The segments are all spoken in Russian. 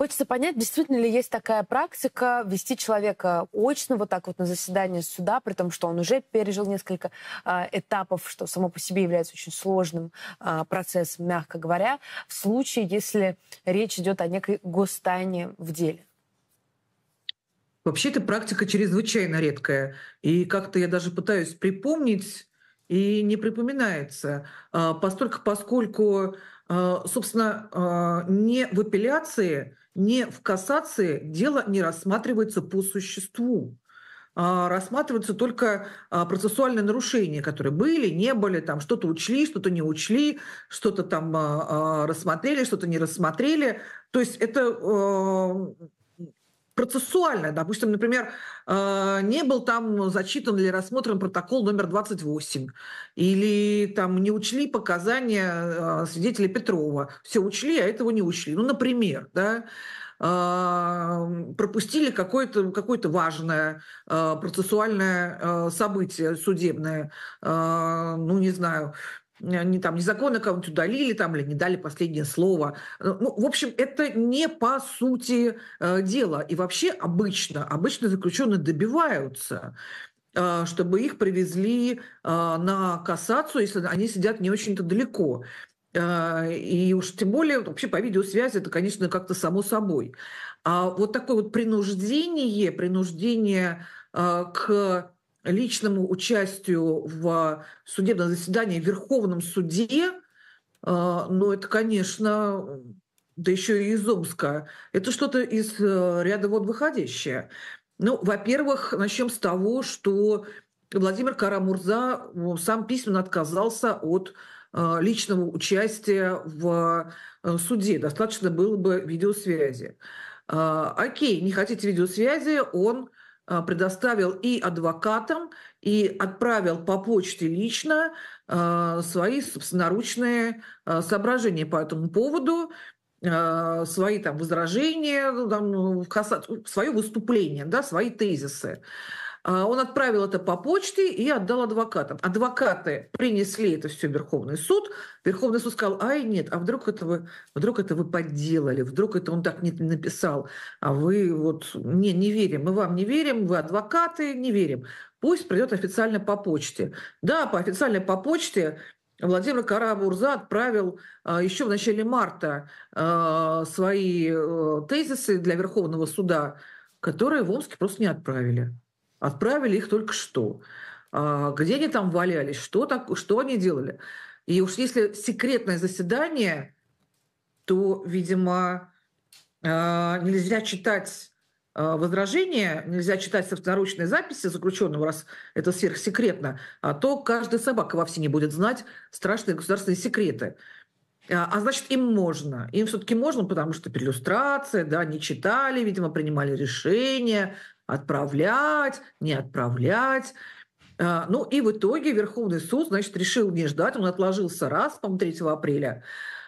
Хочется понять, действительно ли есть такая практика вести человека очно вот так вот на заседание суда, при том, что он уже пережил несколько э, этапов, что само по себе является очень сложным э, процессом, мягко говоря, в случае, если речь идет о некой гостайне в деле. Вообще-то практика чрезвычайно редкая. И как-то я даже пытаюсь припомнить, и не припоминается, а, постольку, поскольку, собственно, не в апелляции не в кассации дело не рассматривается по существу а рассматриваются только а, процессуальные нарушения, которые были, не были, там что-то учли, что-то не учли, что-то там а, рассмотрели, что-то не рассмотрели. То есть это процессуальное. Допустим, например, э, не был там зачитан или рассмотрен протокол номер 28, или там не учли показания э, свидетеля Петрова. Все учли, а этого не учли. Ну, например, да, э, пропустили какое-то какое важное процессуальное событие судебное, ну, не знаю, не, там, незаконно кого-нибудь удалили там, или не дали последнее слово. Ну, ну в общем, это не по сути э, дела. И вообще обычно, обычно заключенные добиваются э, чтобы их привезли э, на касацию если они сидят не очень-то далеко. Э, и уж тем более вообще по видеосвязи это, конечно, как-то само собой. А вот такое вот принуждение, принуждение к личному участию в судебном заседании в Верховном суде, а, но это, конечно, да еще и из Омска, это что-то из э, ряда вот выходящее. Ну, во-первых, начнем с того, что Владимир Карамурза сам письменно отказался от э, личного участия в э, суде. Достаточно было бы видеосвязи. А, окей, не хотите видеосвязи, он Э, предоставил и адвокатам, и отправил по почте лично э, свои собственноручные э, соображения по этому поводу свои там возражения, там, ну, свое выступление, да, свои тезисы. А, он отправил это по почте и отдал адвокатам. Адвокаты принесли это все в Верховный суд. Верховный суд сказал, ай, нет, а вдруг это вы, вдруг это вы подделали, вдруг это он так не написал, а вы вот, не, не верим, мы вам не верим, вы адвокаты, не верим. Пусть придет официально по почте. Да, по официально по почте Владимир Карабурза отправил а, еще в начале марта а, свои э, тезисы для Верховного суда, которые в Омске просто не отправили. Отправили их только что. А, где они там валялись? Что, так, что они делали? И уж если секретное заседание, то, видимо, а, нельзя читать а, возражения, нельзя читать собственноручные записи заключенного, раз это сверхсекретно, а то каждая собака вовсе не будет знать страшные государственные секреты. А значит, им можно. Им все-таки можно, потому что перелюстрация, да, не читали, видимо, принимали решения, отправлять, не отправлять. А, ну и в итоге Верховный суд, значит, решил не ждать. Он отложился раз, по-моему, 3 апреля.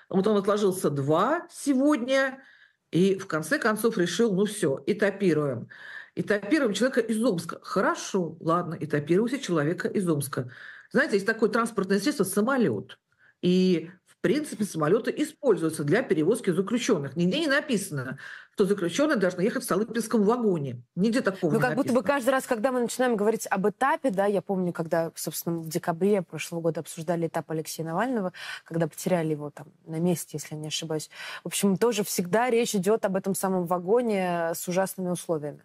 Вот он отложился два сегодня. И в конце концов решил, ну все, этапируем. Этапируем человека из Омска. Хорошо, ладно, этапируйте человека из Омска. Знаете, есть такое транспортное средство – самолет. И принципе, самолеты используются для перевозки заключенных. Нигде не написано, что заключенные должны ехать в Столыпинском вагоне. Нигде такого Ну, как написано. будто бы каждый раз, когда мы начинаем говорить об этапе, да, я помню, когда, собственно, в декабре прошлого года обсуждали этап Алексея Навального, когда потеряли его там на месте, если я не ошибаюсь. В общем, тоже всегда речь идет об этом самом вагоне с ужасными условиями.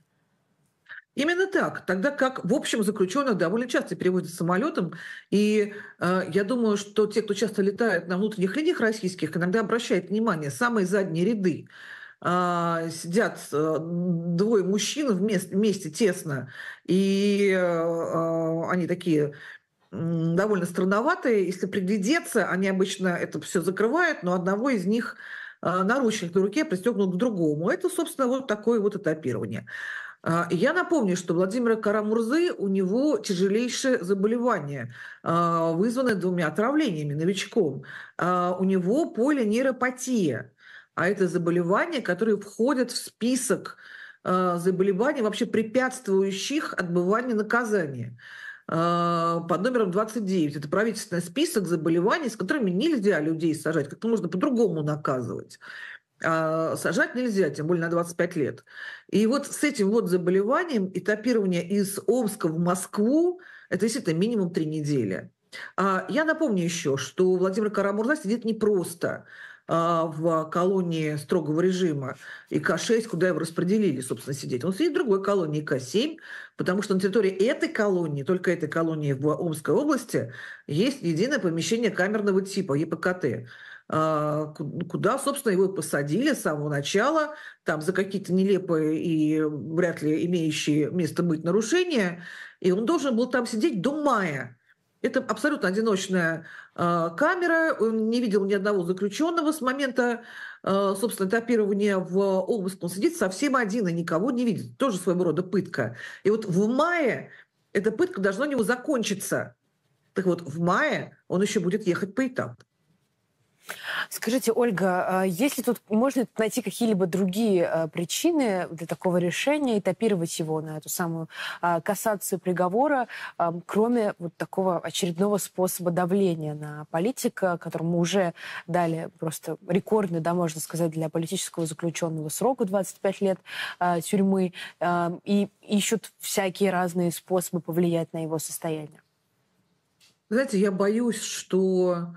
Именно так. Тогда как, в общем, заключенных довольно часто переводят самолетом. И э, я думаю, что те, кто часто летают на внутренних линиях российских, иногда обращают внимание, самые задние ряды э, сидят э, двое мужчин вместе, вместе тесно, и э, э они такие довольно странноватые. Если приглядеться, они обычно это все закрывают, но одного из них э, наручник на руке пристегнут к другому. Это, собственно, вот такое вот этапирование. А, я напомню, что Владимира Карамурзы, у него тяжелейшее заболевание, а, вызванное двумя отравлениями, новичком. А, у него полинейропатия, а это заболевание, которое входит в список заболеваний, вообще препятствующих отбыванию наказания под номером 29. Это правительственный список заболеваний, с которыми нельзя людей сажать, как-то можно по-другому наказывать. А, сажать нельзя, тем более на 25 лет. И вот с этим вот заболеванием этапирование из Омска в Москву – это действительно минимум три недели. А, я напомню еще, что Владимир Карамурза сидит не просто а, в колонии строгого режима ИК-6, куда его распределили, собственно, сидеть. Он сидит в другой колонии ИК-7, потому что на территории этой колонии, только этой колонии в Омской области, есть единое помещение камерного типа, ЕПКТ. А, куда, собственно, его посадили с самого начала, там за какие-то нелепые и вряд ли имеющие место быть нарушения, и он должен был там сидеть до мая. Это абсолютно одиночная а, камера, он не видел ни одного заключенного с момента, а, собственно, этапирования в Омск. Он сидит совсем один и никого не видит. Тоже своего рода пытка. И вот в мае эта пытка должна у него закончиться. Так вот, в мае он еще будет ехать по этапу. Скажите, Ольга, а если тут можно найти какие-либо другие а, причины для такого решения и топировать его на эту самую а, кассацию приговора, кроме вот такого очередного способа давления на политика, которому уже дали просто рекордный, да, можно сказать, для политического заключенного сроку 25 лет тюрьмы, и ищут всякие разные способы повлиять на его состояние? Знаете, я боюсь, что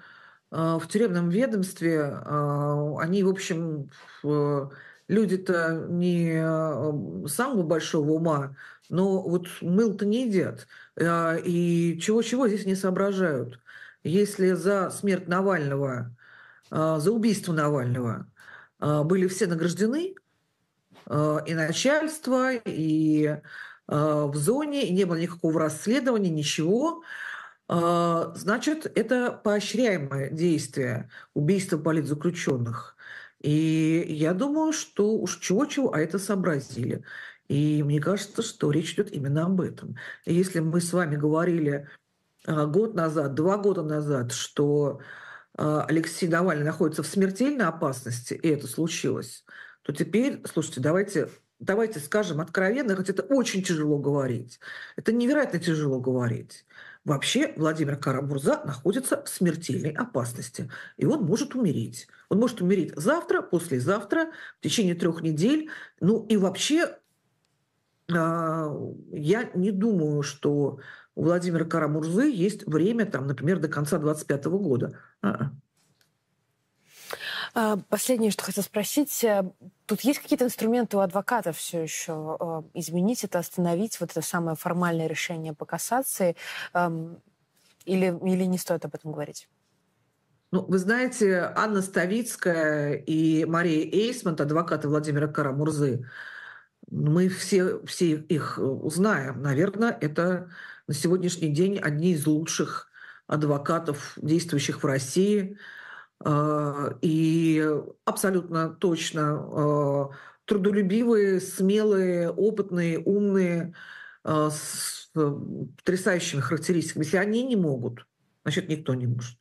Э, в тюремном ведомстве, э, они, в общем, э, люди-то не самого большого ума, но вот мыл-то не едят. И чего-чего здесь не соображают. Если за смерть Навального, за убийство Навального были все награждены, и начальство, и в зоне, и не было никакого расследования, ничего, а, значит, это поощряемое действие убийства политзаключенных. И я думаю, что уж чего-чего, а это сообразили. И мне кажется, что речь идет именно об этом. И если мы с вами говорили а, год назад, два года назад, что а, Алексей Навальный находится в смертельной опасности, и это случилось, то теперь, слушайте, давайте давайте скажем откровенно, хотя это очень тяжело говорить. Это невероятно тяжело говорить. Вообще Владимир Карабурза находится в смертельной опасности, и он может умереть. Он может умереть завтра, послезавтра, в течение трех недель. Ну и вообще а, я не думаю, что у Владимира Карамурзы есть время, там, например, до конца 2025 года. А -а. А, последнее, что хотел спросить. Э, тут есть какие-то инструменты у адвоката все еще э, изменить это, остановить вот это самое формальное решение по кассации? Эм, или, или не стоит об этом говорить? Ну, вы знаете, Анна Ставицкая и Мария Эйсмонт, адвокаты Владимира Карамурзы, мы все, все их знаем. Наверное, это на сегодняшний день одни из лучших адвокатов, действующих в России – Э, и абсолютно точно э, трудолюбивые, смелые, опытные, умные, э, с потрясающими характеристиками. Если они не могут, значит, никто не может.